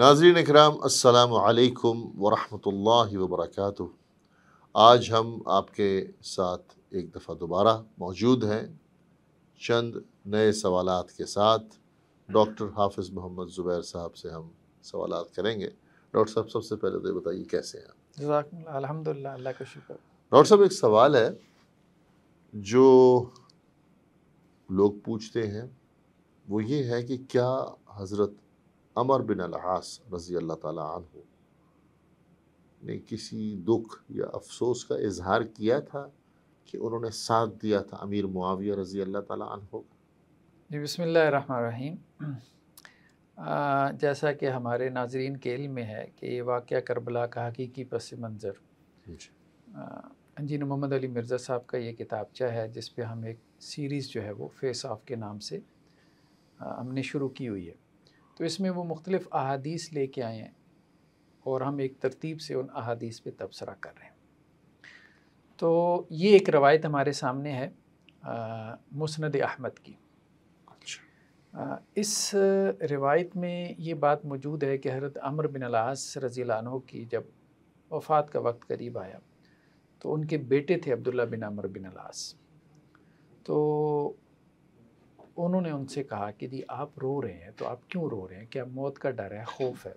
नाजरीन कराम असलकम वरहमल वबरक आज हम आपके साथ एक दफ़ा दोबारा मौजूद हैं चंद नए सवाल के साथ डॉक्टर हाफिज़ मोहम्मद ज़ुबैर साहब से हम सवाल करेंगे डॉक्टर साहब सबसे पहले तो बताइए कैसे हैं अल्हम्दुलिल्लाह अल्लाह का शुक्र डॉक्टर साहब एक सवाल है जो लोग पूछते हैं वो ये है कि क्या हज़रत अमर बिन अलहास रज़ी अल्लाह ने किसी दुख या अफसोस का इजहार किया था कि उन्होंने साथ दिया था अमीर मुआविया रज़ी अल्लाह तु जी जैसा कि हमारे नाजरीन के इल्म में है कि ये वाक़ करबला का हकीकी पस मंज़र जी मोहम्मद अली मिर्ज़ा साहब का ये किताबचा है जिस पे हम एक सीरीज़ जो है वो फेस ऑफ के नाम से आ, हमने शुरू की हुई है तो इसमें वो मुख्तलिफ़ अहादीस ले कर आए हैं और हम एक तरतीब से उन अहादीस पे तबसरा कर रहे हैं तो ये एक रवायत हमारे सामने है मुस्ंद अहमद की आ, अच्छा। इस रिवायत में ये बात मौजूद है कि हरत अमर बिन अलास रज़ी की जब वफ़ात का वक्त करीब आया तो उनके बेटे थे अब्दुल्ला बिन अमर बिन अलास तो उन्होंने उनसे कहा कि दी आप रो रहे हैं तो आप क्यों रो रहे हैं क्या मौत का डर है खौफ है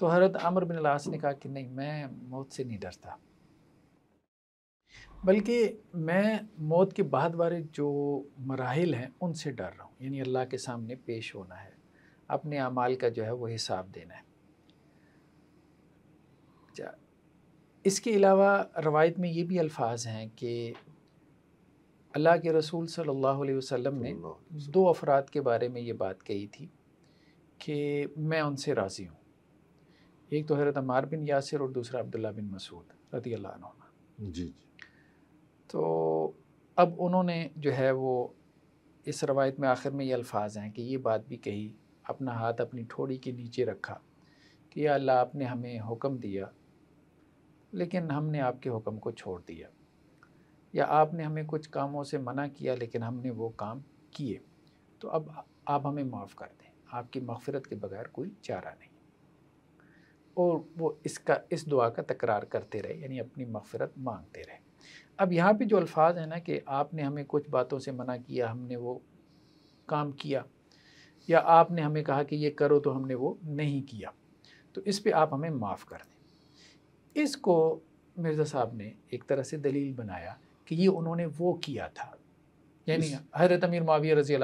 तो हरत अमर बिन लास ने कहा कि नहीं मैं मौत से नहीं डरता बल्कि मैं मौत के बाद वाले जो मराहल हैं उनसे डर रहा हूँ यानी अल्लाह के सामने पेश होना है अपने अमाल का जो है वो हिसाब देना है अच्छा, इसके अलावा रवायत में ये भी अल्फाज हैं कि अल्लाह के रसूल सल्लल्लाहु अलैहि वसल्लम ने दो अफराद के बारे में ये बात कही थी कि मैं उनसे राज़ी हूँ एक तो हजरत अमार बिन यासिर और दूसरा अब्दुल्ला बिन मसूद रदी अल्लाह जी तो अब उन्होंने जो है वो इस रवायत में आखिर में ये अल्फाज हैं कि ये बात भी कही अपना हाथ अपनी ठोड़ी के नीचे रखा कि अल्लाह आपने हमें हुक्म दिया लेकिन हमने आपके हुक्म को छोड़ दिया या आपने हमें कुछ कामों से मना किया लेकिन हमने वो काम किए तो अब आप हमें माफ़ कर दें आपकी मफ़रत के बगैर कोई चारा नहीं और वो इसका इस दुआ का तकरार करते रहे यानी अपनी मफ़रत मांगते रहे अब यहाँ पे जो अल्फाज हैं ना कि आपने हमें कुछ बातों से मना किया हमने वो काम किया या आपने हमें कहा कि ये करो तो हमने वो नहीं किया तो इस पर आप हमें माफ़ कर दें इसको मिर्ज़ा साहब ने एक तरह से दलील बनाया कि ये उन्होंने वो किया था यानी हजरत अमीर मुआविया रजी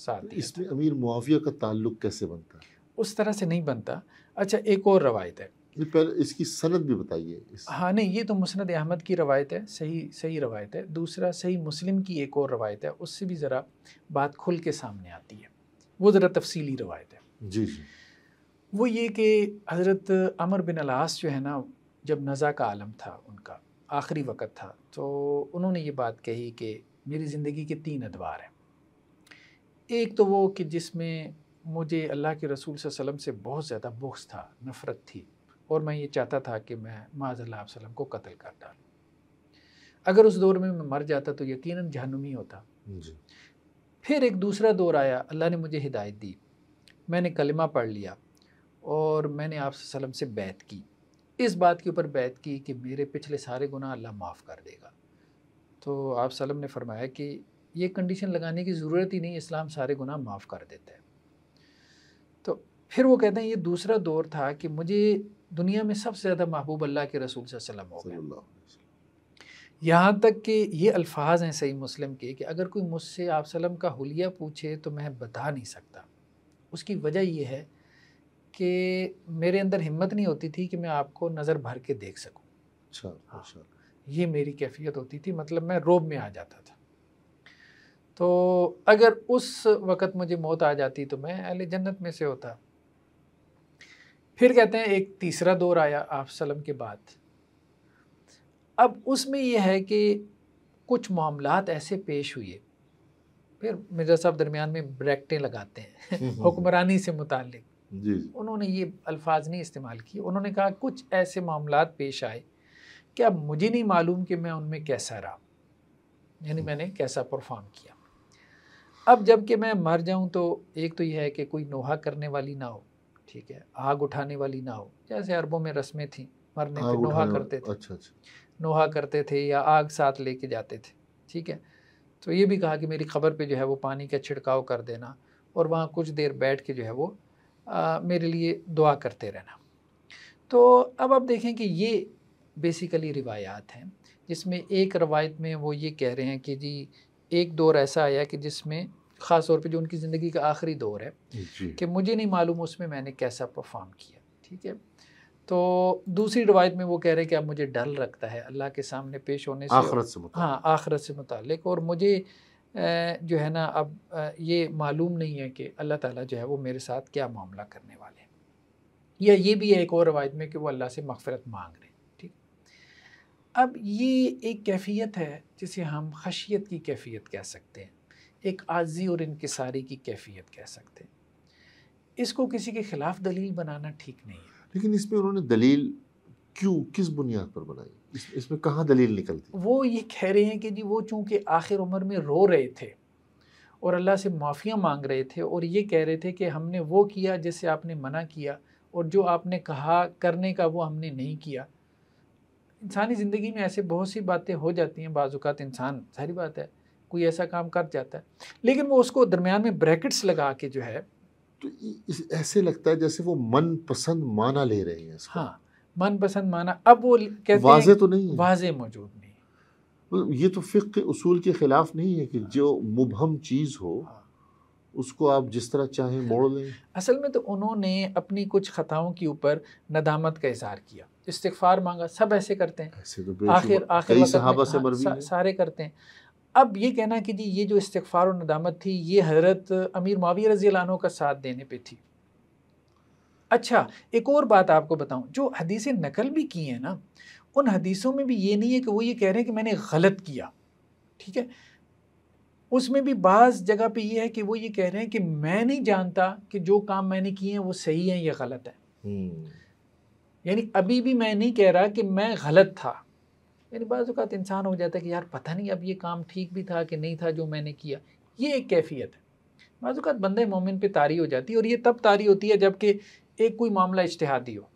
साथ इसमें अमीर मुआविया का ताल्लुक कैसे बनता है उस तरह से नहीं बनता अच्छा एक और रवायत है पहले इसकी सनद भी बताइए हाँ नहीं ये तो मुसनद अहमद की रवायत है सही सही रवायत है दूसरा सही मुस्लिम की एक और रवायत है उससे भी ज़रा बात खुल के सामने आती है वो ज़रा तफसीली रवायत है जी जी वो ये कि हज़रत अमर बिन अलास जो है ना जब नज़ा का आलम था उनका आखिरी वक्त था तो उन्होंने ये बात कही कि मेरी ज़िंदगी के तीन अदवार हैं एक तो वो कि जिसमें मुझे अल्लाह के रसूल वसम से बहुत ज़्यादा बुख्स था नफ़रत थी और मैं ये चाहता था कि मैं माजल्ला वसलम को कत्ल कर डालूँ अगर उस दौर में मैं मर जाता तो यकीन जहनुमी होता फिर एक दूसरा दौर आया अल्लाह ने मुझे हिदायत दी मैंने कलमा पढ़ लिया और मैंने आप से बैत की इस बात के ऊपर बैत की कि मेरे पिछले सारे गुना अल्लाह माफ़ कर देगा तो आप सलम ने फरमाया कि ये कंडीशन लगाने की ज़रूरत ही नहीं इस्लाम सारे गुना माफ़ कर देता है तो फिर वो कहते हैं ये दूसरा दौर था कि मुझे दुनिया में सबसे ज़्यादा महबूब अल्लाह के रसूल वसल्लम हो यहाँ तक कि ये अल्फाज हैं सही मुस्लिम के कि अगर कोई मुझसे आप सलम का हलिया पूछे तो मैं बता नहीं सकता उसकी वजह यह है कि मेरे अंदर हिम्मत नहीं होती थी कि मैं आपको नज़र भर के देख सकूँ अच्छा, हाँ अच्छा। ये मेरी कैफियत होती थी मतलब मैं रोब में आ जाता था तो अगर उस वक़्त मुझे मौत आ जाती तो मैं अहले जन्नत में से होता फिर कहते हैं एक तीसरा दौर आया आप सलम के बाद अब उसमें यह है कि कुछ मामला ऐसे पेश हुए फिर मिर्जा साहब दरमियान में ब्रैकटें लगाते हैं हम्म, हम्म, हम्म। हुक्मरानी से मुतल जी उन्होंने ये अल्फाज नहीं इस्तेमाल किए उन्होंने कहा कुछ ऐसे मामला पेश आए कि अब मुझे नहीं मालूम कि मैं उनमें कैसा रहा यानी मैंने कैसा परफॉर्म किया अब जबकि मैं मर जाऊं तो एक तो यह है कि कोई नोहा करने वाली ना हो ठीक है आग उठाने वाली ना हो जैसे अरबों में रस्में थी मरने पर नोहा करते थे अच्छा अच्छा नोहा करते थे या आग साथ लेके जाते थे ठीक है तो ये भी कहा कि मेरी खबर पे जो है वो पानी का छिड़काव कर देना और वहाँ कुछ देर बैठ के जो है वो आ, मेरे लिए दुआ करते रहना तो अब आप देखें कि ये बेसिकली रिवायात हैं जिसमें एक रवायत में वो ये कह रहे हैं कि जी एक दौर ऐसा आया कि जिसमें ख़ास तौर पे जो उनकी ज़िंदगी का आखिरी दौर है कि मुझे नहीं मालूम उसमें मैंने कैसा परफॉर्म किया ठीक है तो दूसरी रवायत में वो कह रहे हैं कि अब मुझे डर लगता है अल्लाह के सामने पेश होने से आखरत से हाँ आखरत से मुतल और मुझे जो है ना अब ये मालूम नहीं है कि अल्लाह ताला जो है वो मेरे साथ क्या मामला करने वाले हैं या ये भी है एक और रवायत में कि वो अल्लाह से मफ़रत मांग रहे हैं ठीक अब ये एक कैफियत है जिसे हम खशियत की कैफियत कह सकते हैं एक आजी और इनकसारी की कैफियत कह सकते हैं इसको किसी के ख़िलाफ़ दलील बनाना ठीक नहीं है लेकिन इस पर उन्होंने दलील क्यों किस बुनियाद पर बनाई इस, इसमें कहाँ दलील निकलती वो ये कह रहे हैं कि जी वो चूँकि आखिर उम्र में रो रहे थे और अल्लाह से माफ़ियाँ मांग रहे थे और ये कह रहे थे कि हमने वो किया जिससे आपने मना किया और जो आपने कहा करने का वो हमने नहीं किया इंसानी ज़िंदगी में ऐसे बहुत सी बातें हो जाती हैं बाज़ात इंसान सारी बात है कोई ऐसा काम कर जाता है लेकिन वो उसको दरमियान में ब्रैकेट्स लगा के जो है तो इस ऐसे लगता है जैसे वो मन पसंद माना ले रहे हैं हाँ मन पसंद माना अब वो कहते वाजे हैं तो नहीं वाजे मौजूद नहीं ये तो फ़िक के उसूल के ख़िलाफ़ नहीं है कि हाँ, जो हाँ। मुबहम चीज़ हो हाँ। उसको आप जिस तरह चाहे मोड़ लें असल में तो उन्होंने अपनी कुछ खताओं के ऊपर नदामत का इजहार किया इस्तफार मांगा सब ऐसे करते हैं ऐसे तो आखिर आखिर सहाबा से सा, सारे करते हैं अब ये कहना कि जी ये जो इस्तफार और नदामत थी ये हज़रत अमीर मावी रजी का साथ देने पे थी अच्छा एक और बात आपको बताऊं जो हदीसें नकल भी की हैं ना उन हदीसों में भी ये नहीं है कि वो ये कह रहे हैं कि मैंने गलत किया ठीक है उसमें भी बाज़ जगह पे ये है कि वो ये कह रहे हैं कि मैं नहीं जानता कि जो काम मैंने किए हैं वो सही है या गलत है हम्म। यानी अभी भी मैं नहीं कह रहा कि मैं गलत था यानी बाज़ात इंसान हो जाता है कि यार पता नहीं अब ये काम ठीक भी था कि नहीं था जो मैंने किया ये एक कैफियत है बाज़ात बंदे मोमिन पे तारी हो जाती है और ये तब तारी होती है जबकि एक कोई मामला इश्तहादी हो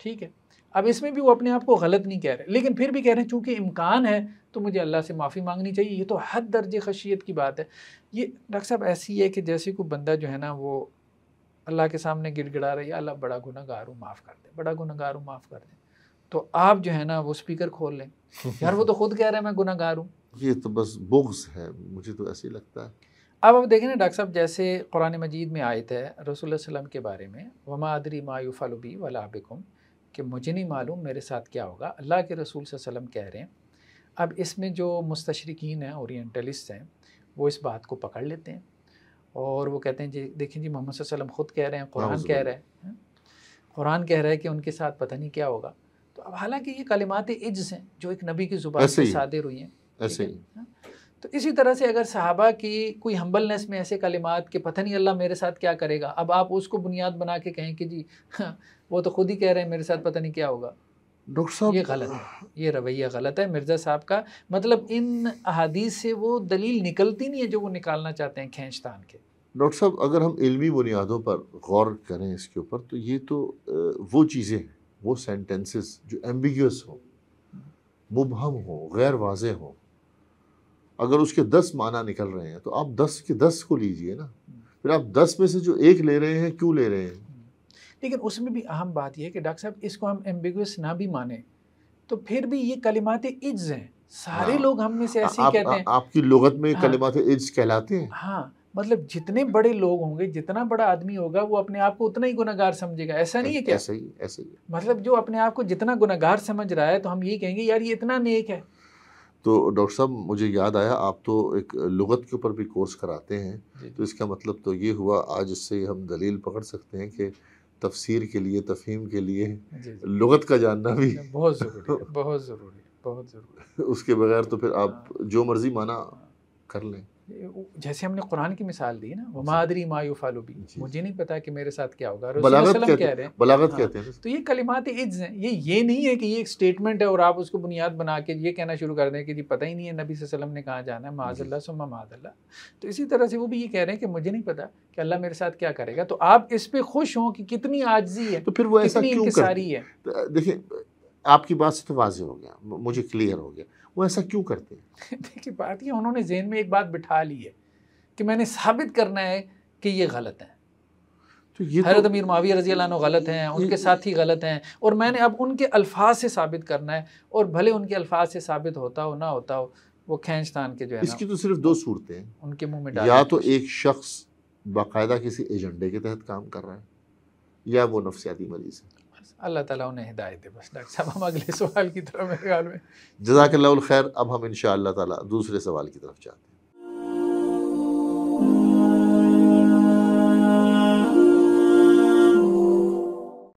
ठीक है अब इसमें भी वो अपने आप को गलत नहीं कह रहे लेकिन फिर भी कह रहे हैं चूँकि इम्कान है तो मुझे अल्लाह से माफ़ी मांगनी चाहिए ये तो हद दर्ज खशियत की बात है ये डॉक्टर साहब ऐसी है कि जैसे कोई बंदा जो है ना वो अल्लाह के सामने गिड़गिड़ा रही है अल्लाह बड़ा गुनागार हूँ माफ़ कर दे बड़ा गुनागार हूँ माफ़ कर दे तो आप जो है ना वो स्पीकर खोल लें यार वो तो खुद कह रहे हैं मैं गुनागार हूँ ये तो बस बुग्स है मुझे तो ऐसे ही लगता है अब हम देखें ना डॉक्टर साहब जैसे कुरान मजीद में आयत है रसूल वसम के बारे में वमा अदरी मायूफ़लबी वलाबिकुम कि मुझे नहीं मालूम मेरे साथ क्या होगा अल्लाह के रसूल वसम कह रहे हैं अब इसमें जो मुस्तशरकिन हैं औरटलिस्ट हैं वो इस बात को पकड़ लेते हैं और वो कहते हैं जी देखें जी मोहम्मद वसलम ख़ुद कह रहे हैं कुरान कह रहे हैं कुरान कह रहा है कि उनके साथ पता नहीं क्या होगा तो अब हालांकि ये कलिमात इज्ज हैं जो एक नबी की ज़ुबान से सादिर हुई हैं ऐसे ही हाँ? तो इसी तरह से अगर सहाबा की कोई हम्बलनेस में ऐसे कलिमात कि पता नहीं अल्लाह मेरे साथ क्या करेगा अब आप उसको बुनियाद बना के कहें कि जी वो तो खुद ही कह रहे हैं मेरे साथ पता नहीं क्या होगा डॉक्टर साहब ये गलत है ये रवैया गलत है मिर्ज़ा साहब का मतलब इन अहादीस से वो दलील निकलती नहीं है जो वो निकालना चाहते हैं खींच तान के डॉक्टर साहब अगर हम इलमी बुनियादों पर गौर करें इसके ऊपर तो ये तो वो चीज़ें हैं वो सेंटेंसेस जो एम्बिगस हो मुबहम हो गैर वाज हों अगर उसके दस माना निकल रहे हैं तो आप दस के दस को लीजिए ना फिर आप दस में से जो एक ले रहे हैं क्यों ले रहे हैं लेकिन उसमें भी अहम बात यह है कि डॉक्टर साहब इसको हम एम्बिगस ना भी माने तो फिर भी ये कलिमाते इज्ज हैं सारे हाँ, लोग हम में से ऐसे आप, कहते हैं आ, आपकी लगत में हाँ, कलिमात इज्ज कहलाते हैं हाँ मतलब जितने बड़े लोग होंगे जितना बड़ा आदमी होगा वो अपने आप को उतना ही गुनागार समझेगा ऐसा नहीं है क्या ऐसा ही ऐसा ही मतलब जो अपने आप को जितना गुनागार समझ रहा है तो हम ये कहेंगे यार ये इतना नेक है तो डॉक्टर साहब मुझे याद आया आप तो एक लगत के ऊपर भी कोर्स कराते हैं तो इसका मतलब तो ये हुआ आज इससे हम दलील पकड़ सकते हैं कि तफसीर के लिए तफहीम के लिए लगत का जानना भी बहुत ज़रूरी बहुत ज़रूरी बहुत ज़रूरी उसके बगैर तो फिर आप हाँ। जो मर्ज़ी माना कर लें जैसे हमने कुरान की मिसाल दी ना वमादरी मायू फालूबी मुझे नहीं पता कि मेरे साथ क्या होगा बलागत कह रहे हैं बलागत हाँ। कहते हैं तो ये कलिमात इज्ज हैं ये ये नहीं है कि ये एक स्टेटमेंट है और आप उसको बुनियाद बना के ये कहना शुरू कर दें कि जी पता ही नहीं है नबी वसलम ने कहाँ जाना है माजल्ला सुमा माजल्ला तो इसी तरह से वो भी ये कह रहे हैं कि मुझे नहीं पता कि अल्लाह मेरे साथ क्या करेगा तो आप इस पर खुश हों कि कितनी आजी है तो फिर वो ऐसा क्यों है तो, देखिए आपकी बात से तो वाजे हो गया मुझे क्लियर हो गया वो ऐसा क्यों करते हैं देखिए बात ये उन्होंने जहन में एक बात बिठा ली है कि मैंने साबित करना है कि ये गलत है तो ये हरत तो, अमीर माविया रजी गलत हैं उनके साथ ही गलत हैं और मैंने अब उनके अल्फाज से साबित करना है और भले उनके अल्फाज से साबित होता हो ना होता हो वो खेच तान के जो है इसकी तो सिर्फ दो सूरतें हैं उनके मुंह में या तो एक शख्स बाकायदा किसी एजेंडे के तहत काम कर रहा है या वो नफसियाती मरीज़ है बस अल्लाह ताला उन्हें हिदायत दे बस डॉक्टर साहब हम अगले सवाल की तरफ मेरे ख्याल में जजाकल्ला खैर अब हम इन ताला दूसरे सवाल की तरफ जाते हैं